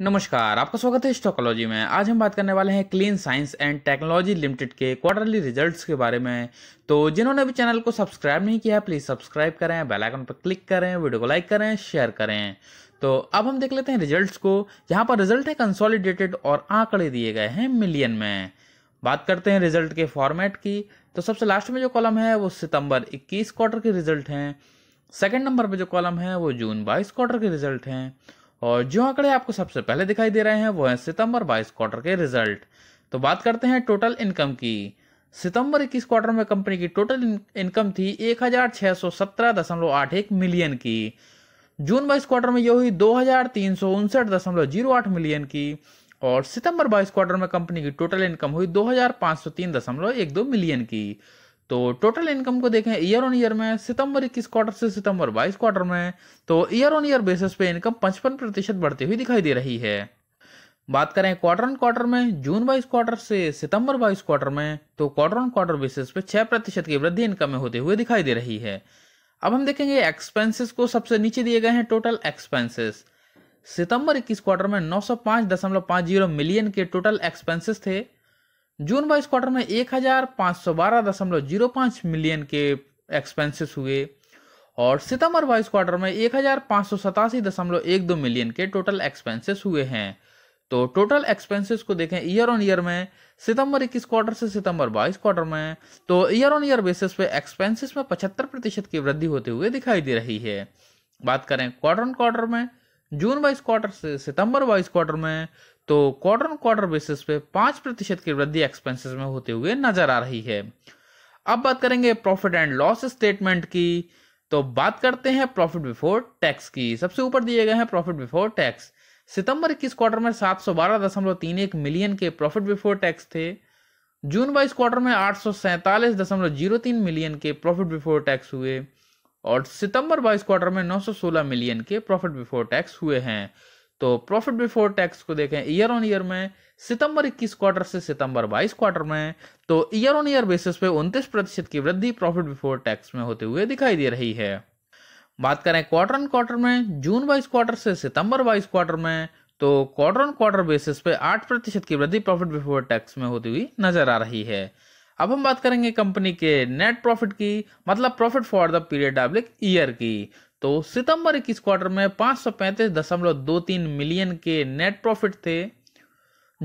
नमस्कार आपका स्वागत है स्टॉकोलॉजी में आज हम बात करने वाले हैं Clean Science and Technology Limited के क्वार्टरली रिजल्ट्स के बारे में तो जिन्होंने अभी चैनल को सब्सक्राइब नहीं किया है प्लीज़ सब्सक्राइब करें बेल आइकन पर क्लिक करें वीडियो को लाइक करें शेयर करें तो अब हम देख लेते हैं रिजल्ट्स को यहाँ पर रिजल्ट है कंसोलिडेटेड और आंकड़े दिए गए हैं मिलियन में बात करते हैं रिजल्ट के फॉर्मेट की तो सबसे लास्ट में जो कॉलम है वो सितंबर 21 क्वार्टर के रिजल्ट हैं सेकंड नंबर पे जो कॉलम है वो जून 22 क्वार्टर के रिजल्ट हैं और जो आंकड़े आपको सबसे पहले दिखाई दे रहे हैं वो है सितंबर बाईस क्वार्टर के रिजल्ट तो बात करते हैं टोटल इनकम की सितंबर इक्कीस क्वार्टर में कंपनी की टोटल इनकम थी एक मिलियन की जून बाईस क्वार्टर में यह हुई दो मिलियन की और सितंबर बाईस क्वार्टर में कंपनी की टोटल इनकम हुई दो मिलियन की तो टोटल इनकम को देखें ईयर ऑन ईयर में सितंबर इक्कीस क्वार्टर से सितंबर बाईस क्वार्टर में तो ईयर ऑन ईयर बेसिस पे इनकम पचपन प्रतिशत बढ़ती हुई दिखाई दे रही है बात करें क्वार्टर ऑन क्वार्टर में जून बाईस क्वार्टर से सितंबर बाईस क्वार्टर में तो क्वार्टर ऑन क्वार्टर बेसिस पे छह प्रतिशत की वृद्धि इनकम में होते हुए दिखाई दे रही है अब हम देखेंगे एक्सपेंसेस को सबसे नीचे दिए गए हैं टोटल एक्सपेंसेस सितंबर इक्कीस क्वार्टर में नौ मिलियन के टोटल एक्सपेंसेस थे जून बाईस क्वार्टर में एक हजार पाँच सौ बारह दशमलव जीरो पाँच मिलियन के एक्सपेंसेस हुए और सितंबर बाईस क्वार्टर में एक हजार पाँच सौ सतासी दशमलव एक दो मिलियन के टोटल एक्सपेंसेस हुए हैं तो टोटल एक्सपेंसेस को देखें ईयर ऑन ईयर में सितंबर 21 क्वार्टर से सितंबर 22 क्वार्टर में तो ईयर ऑन ईयर बेसिस पे एक्सपेंसेस में 75 प्रतिशत की वृद्धि होते हुए दिखाई दे रही है बात करें क्वार्टर ऑन क्वार्टर में जून बाईस क्वार्टर से सितंबर बाईस क्वार्टर में तो क्वार्टर ऑन क्वार्टर बेसिस पे पांच प्रतिशत की वृद्धि एक्सपेंसेस में होते हुए नजर आ रही है अब बात करेंगे प्रॉफिट एंड लॉस स्टेटमेंट की तो बात करते हैं प्रॉफिट बिफोर टैक्स की सबसे ऊपर दिए गए हैं प्रॉफिट बिफोर टैक्स सितंबर इक्कीस क्वार्टर में सात सौ बारह दशमलव तीन एक मिलियन के प्रॉफिट बिफोर टैक्स थे जून बाईस क्वार्टर में आठ सौ सैंतालीस दशमलव जीरो तीन मिलियन के प्रॉफिट बिफोर टैक्स हुए और सितंबर बाईस क्वार्टर में नौ सौ सोलह मिलियन के प्रॉफिट बिफोर टैक्स हुए हैं तो प्रॉफिट बिफोर टैक्स को देखें ईयर ऑन ईयर में सितंबर 21 क्वार्टर से सितंबर 22 क्वार्टर में तो ईयर ऑन ईयर बेसिस पे उनतीस प्रतिशत की वृद्धि प्रॉफिट बिफोर टैक्स में होते हुए दिखाई दे रही है बात करें क्वार्टर ऑन क्वार्टर में जून बाईस क्वार्टर से सितंबर बाईस क्वार्टर में तो क्वार्टर ऑन क्वार्टर बेसिस पे आठ प्रतिशत की वृद्धि प्रॉफिट बिफोर टैक्स में होती हुई नजर आ रही है अब हम बात करेंगे कंपनी के नेट प्रॉफिट की मतलब प्रॉफिट फॉर द पीरियड डाब्लिक ईयर की तो सितंबर इक्कीस क्वार्टर में पाँच सौ पैंतीस दशमलव दो तीन मिलियन के नेट प्रॉफिट थे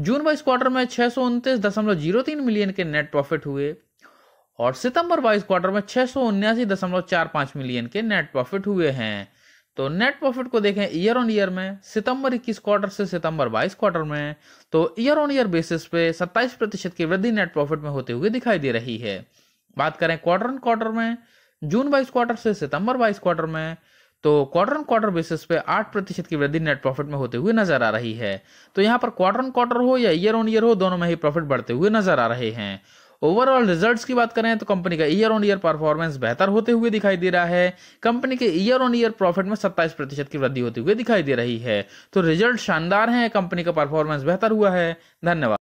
जून बाईस क्वार्टर में छः सौ दशमलव मिलियन के नेट प्रॉफिट हुए और सितंबर बाईस क्वार्टर में छः सौ उन्यासी दशमलव चार मिलियन के नेट प्रॉफिट हुए हैं तो नेट प्रॉफिट को देखें ईयर ऑन ईयर में सितंबर इक्कीस क्वार्टर से सितंबर बाईस क्वार्टर में तो ईयर ऑन ईयर बेसिस पे 27 प्रतिशत की वृद्धि नेट प्रॉफिट में होते हुए दिखाई दे रही है बात करें क्वार्टर ऑन क्वार्टर में जून वाइस क्वार्टर से सितंबर वाइस क्वार्टर में तो क्वार्टर ऑन क्वार्टर बेसिस पे आठ प्रतिशत की वृद्धि नेट प्रॉफिट में होते हुए नजर आ रही है तो यहाँ पर क्वार्टर ऑन क्वार्टर हो या ईयर ऑन ईयर हो दोनों में ही प्रॉफिट बढ़ते हुए नजर आ रहे हैं ओवरऑल रिजल्ट्स की बात करें तो कंपनी का ईयर ऑन ईयर परफॉर्मेंस बेहतर होते हुए दिखाई दे रहा है कंपनी के ईयर ऑन ईयर प्रॉफिट में 27 प्रतिशत की वृद्धि होते हुए दिखाई दे रही है तो रिजल्ट शानदार है कंपनी का परफॉर्मेंस बेहतर हुआ है धन्यवाद